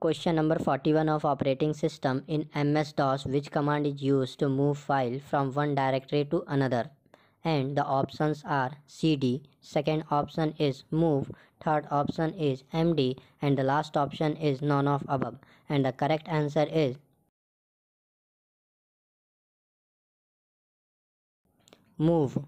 Question number 41 of operating system in MS-DOS which command is used to move file from one directory to another and the options are cd second option is move third option is md and the last option is none of above and the correct answer is move